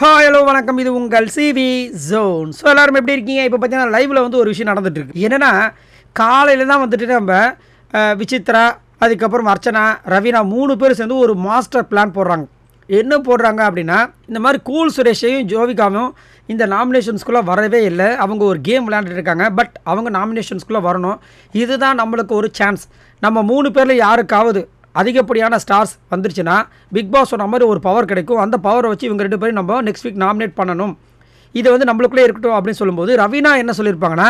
ஹா ஹலோ வணக்கம் இது உங்கள் சிவி ஜோன் ஸோ எல்லாரும் எப்படி இருக்கீங்க இப்போ பார்த்தீங்கன்னா லைவில் வந்து ஒரு விஷயம் நடந்துட்டுருக்கு என்னென்னா காலையில் தான் வந்துட்டு நம்ம விசித்ரா அதுக்கப்புறம் அர்ச்சனா ரவீனா மூணு பேர் சேர்ந்து ஒரு மாஸ்டர் பிளான் போடுறாங்க என்ன போடுறாங்க அப்படின்னா இந்த மாதிரி கூல் சுரேஷையும் ஜோவிகாவும் இந்த நாமினேஷன்ஸ்குள்ளே வரவே இல்லை அவங்க ஒரு கேம் விளையாண்டுட்டு இருக்காங்க பட் அவங்க நாமினேஷன்ஸ்குள்ளே வரணும் இதுதான் நம்மளுக்கு ஒரு சான்ஸ் நம்ம மூணு பேரில் யாருக்காவது அதிகப்படியான ஸ்டார்ஸ் வந்துருச்சுன்னா பிக் பாஸ் சொன்ன மாதிரி ஒரு பவர் கிடைக்கும் அந்த பவரை வச்சு இவங்க ரெண்டு பேரும் நம்ம நெக்ஸ்ட் வீக் நாமினேட் பண்ணணும் இதை வந்து நம்மளுக்குள்ளே இருக்கட்டும் அப்படின்னு சொல்லும்போது ரவீனா என்ன சொல்லியிருப்பாங்கன்னா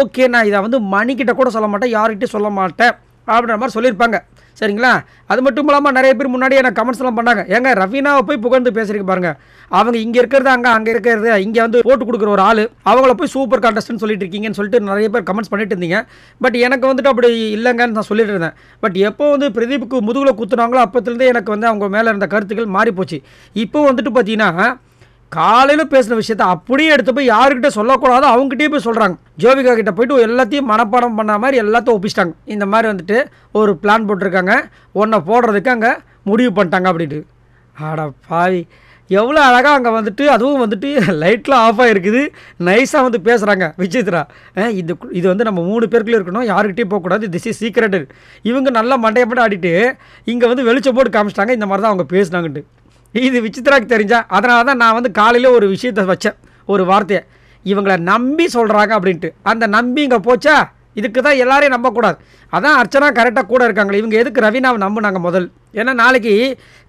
ஓகே நான் இதை வந்து மணிக்கிட்ட கூட சொல்ல மாட்டேன் யார்கிட்டையும் சொல்ல மாட்டேன் அப்படின்ற மாதிரி சொல்லியிருப்பாங்க சரிங்களா அது மட்டும் இல்லாமல் நிறைய பேர் முன்னாடியே எனக்கு கமெண்ட்ஸ்லாம் பண்ணாங்க ஏங்க ரவீனாவை போய் புகழ்ந்து பேசுறீங்க பாருங்க அவங்க இங்கே இருக்கிறது அங்கே அங்கே இருக்கிறது இங்கே வந்து ஓட்டு கொடுக்குற ஒரு ஆள் அவங்கள போய் சூப்பர் கான்டெஸ்ட்னு சொல்லிட்டு இருக்கீங்கன்னு சொல்லிட்டு நிறைய பேர் கமெண்ட்ஸ் பண்ணிட்டு இருந்தீங்க பட் எனக்கு வந்துட்டு அப்படி இல்லைங்கன்னு நான் சொல்லிட்டு இருந்தேன் பட் எப்போ வந்து பிரதீப்புக்கு முதுகில் குத்துனாங்களோ அப்போத்துலேருந்தே எனக்கு வந்து அவங்க மேலே இருந்த கருத்துக்கள் மாறி போச்சு இப்போ வந்துட்டு பார்த்தீங்கன்னா காலையில் பேசின விஷயத்த அப்படியே எடுத்து போய் யாருக்கிட்ட சொல்லக்கூடாதோ அவங்ககிட்டயே போய் சொல்கிறாங்க ஜோபிகா கிட்ட போயிட்டு எல்லாத்தையும் மனப்பாடம் பண்ண மாதிரி எல்லாத்தையும் ஒப்பிச்சிட்டாங்க இந்த மாதிரி வந்துட்டு ஒரு பிளான் போட்டிருக்காங்க ஒன்றை போடுறதுக்கு அங்கே முடிவு பண்ணிட்டாங்க அப்படின்ட்டு ஆடா பாவி எவ்வளோ அழகாக அங்கே வந்துட்டு அதுவும் வந்துட்டு லைட்லாம் ஆஃப் ஆகிருக்குது நைஸாக வந்து பேசுகிறாங்க விசித்ரா இது இது வந்து நம்ம மூணு பேருக்குள்ளே இருக்கணும் யாருக்கிட்டையும் போகக்கூடாது திஸ் இஸ் சீக்ரெட்டு இவங்க நல்லா மண்டையப்பட்டு ஆடிட்டு இங்கே வந்து வெளிச்சம் போட்டு காமிச்சிட்டாங்க இந்த மாதிரி தான் அவங்க பேசுனாங்கன்ட்டு இது விசித்ராக்கு தெரிஞ்சா அதனால தான் நான் வந்து காலையில் ஒரு விஷயத்தை வச்சேன் ஒரு வார்த்தையை இவங்களை நம்பி சொல்கிறாங்க அப்படின்ட்டு அந்த நம்பி இங்கே போச்சா இதுக்கு தான் எல்லாரையும் நம்பக்கூடாது அதான் அர்ச்சனா கரெக்டாக கூட இருக்காங்களே இவங்க எதுக்கு ரவினாவை நம்பினாங்க முதல் ஏன்னா நாளைக்கு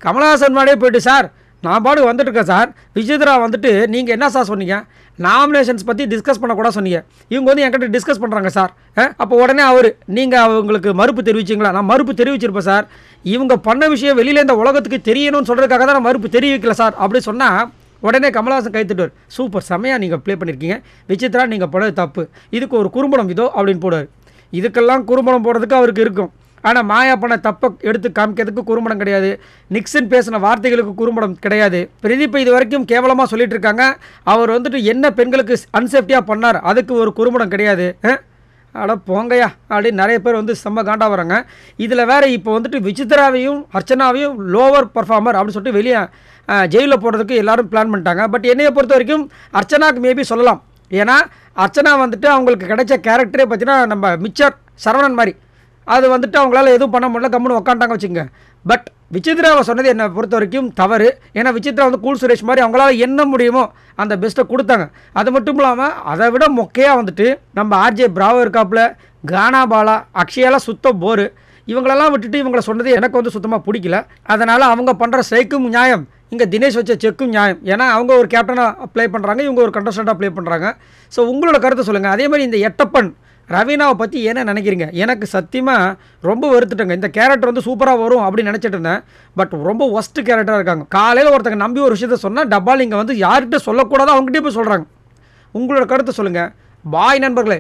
கமலஹாசன் மாடே போயிட்டு சார் நான் பாடு வந்துட்டுருக்கேன் சார் விஜயதரா வந்துட்டு நீங்கள் என்ன சார் சொன்னீங்க நாமினேஷன்ஸ் பற்றி டிஸ்கஸ் பண்ணக்கூட சொன்னீங்க இவங்க வந்து என்கிட்ட டிஸ்கஸ் பண்ணுறாங்க சார் அப்போ உடனே அவர் நீங்கள் அவங்களுக்கு மறுப்பு தெரிவிச்சிங்களா நான் மறுப்பு தெரிவிச்சிருப்பேன் சார் இவங்க பண்ண விஷயம் வெளியில் இந்த உலகத்துக்கு தெரியணும்னு சொல்கிறதுக்காக தான் நான் மறுப்பு தெரிவிக்கல சார் அப்படி சொன்னால் உடனே கமலஹாசன் கைத்துட்டுவார் சூப்பர் செம்மையாக நீங்கள் ப்ளே பண்ணியிருக்கீங்க விஜயதரா நீங்கள் போடுறது தப்பு இதுக்கு ஒரு குறும்படம் இதோ அப்படின்னு போடுவார் இதுக்கெல்லாம் குறும்படம் போடுறதுக்கு அவருக்கு இருக்கும் ஆனால் மாயா பண்ண தப்பை எடுத்து காமிக்கிறதுக்கு குறும்படம் கிடையாது நிக்சன் பேசின வார்த்தைகளுக்கு குறும்படம் கிடையாது பிரதீப்பை இது வரைக்கும் கேவலமாக சொல்லிட்டு இருக்காங்க அவர் வந்துட்டு என்ன பெண்களுக்கு அன்சேஃப்டியாக பண்ணார் அதுக்கு ஒரு குறும்படம் கிடையாது அட போங்கையா அப்படின்னு நிறைய பேர் வந்து செம்ம காண்டா வராங்க இதில் வேறு இப்போ வந்துட்டு விசித்ராவையும் அர்ச்சனாவையும் லோவர் பர்ஃபார்மர் அப்படின்னு சொல்லிட்டு வெளியே ஜெயிலில் போடுறதுக்கு எல்லாரும் பிளான் பண்ணிட்டாங்க பட் என்னையை பொறுத்த வரைக்கும் அர்ச்சனாவுக்கு மேபி சொல்லலாம் ஏன்னா அர்ச்சனா வந்துட்டு அவங்களுக்கு கிடைச்ச கேரக்டரே பார்த்தீங்கன்னா நம்ம மிச்சர் சரவணன் மாதிரி அது வந்துட்டு அவங்களால எதுவும் பண்ண முடியல கம்முன்னு உக்காண்டாங்க வச்சுங்க பட் விசித்ராவை சொன்னது என்னை பொறுத்த வரைக்கும் தவறு ஏன்னா விசித்ரா வந்து கூல் சுரேஷ் மாதிரி அவங்களால என்ன முடியுமோ அந்த பெஸ்ட்டை கொடுத்தாங்க அது மட்டும் இல்லாமல் அதை விட மொக்கையாக வந்துட்டு நம்ம ஆர்ஜே பிராவோ இருக்காப்புல கானா பாலா அக்ஷயாலாம் சுத்த போரு இவங்களெல்லாம் விட்டுட்டு இவங்களை சொன்னது எனக்கு வந்து சுத்தமாக பிடிக்கல அதனால் அவங்க பண்ணுற ஸ்ட்ரைக்கும் நியாயம் இங்கே தினேஷ் வச்ச செக்கும் நியாயம் ஏன்னா அவங்க ஒரு கேப்டனாக அப்ளை பண்ணுறாங்க இவங்க ஒரு கண்டஸ்டண்ட்டாக அப்ளை பண்ணுறாங்க ஸோ உங்களோட கருத்தை சொல்லுங்கள் அதே மாதிரி இந்த எட்டப்பன் ரவீனாவை பற்றி என்ன நினைக்கிறீங்க எனக்கு சத்தியமாக ரொம்ப வருத்துட்டங்க இந்த கேரக்டர் வந்து சூப்பராக வரும் அப்படின்னு நினச்சிட்டு இருந்தேன் பட் ரொம்ப ஒஸ்ட்டு கேரக்டராக இருக்காங்க காலையில் ஒருத்தங்க நம்பி ஒரு விஷயத்த சொன்னால் டப்பால் இங்கே வந்து யார்கிட்ட சொல்லக்கூடாதோ அவங்ககிட்டே போய் சொல்கிறாங்க உங்களோட கருத்தை சொல்லுங்கள் பாய் நண்பர்களே